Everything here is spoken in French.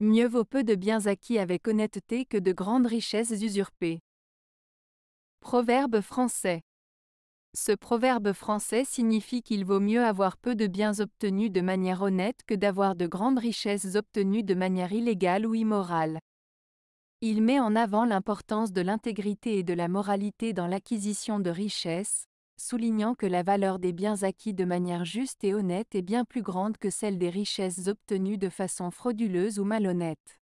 Mieux vaut peu de biens acquis avec honnêteté que de grandes richesses usurpées. Proverbe français. Ce proverbe français signifie qu'il vaut mieux avoir peu de biens obtenus de manière honnête que d'avoir de grandes richesses obtenues de manière illégale ou immorale. Il met en avant l'importance de l'intégrité et de la moralité dans l'acquisition de richesses, soulignant que la valeur des biens acquis de manière juste et honnête est bien plus grande que celle des richesses obtenues de façon frauduleuse ou malhonnête.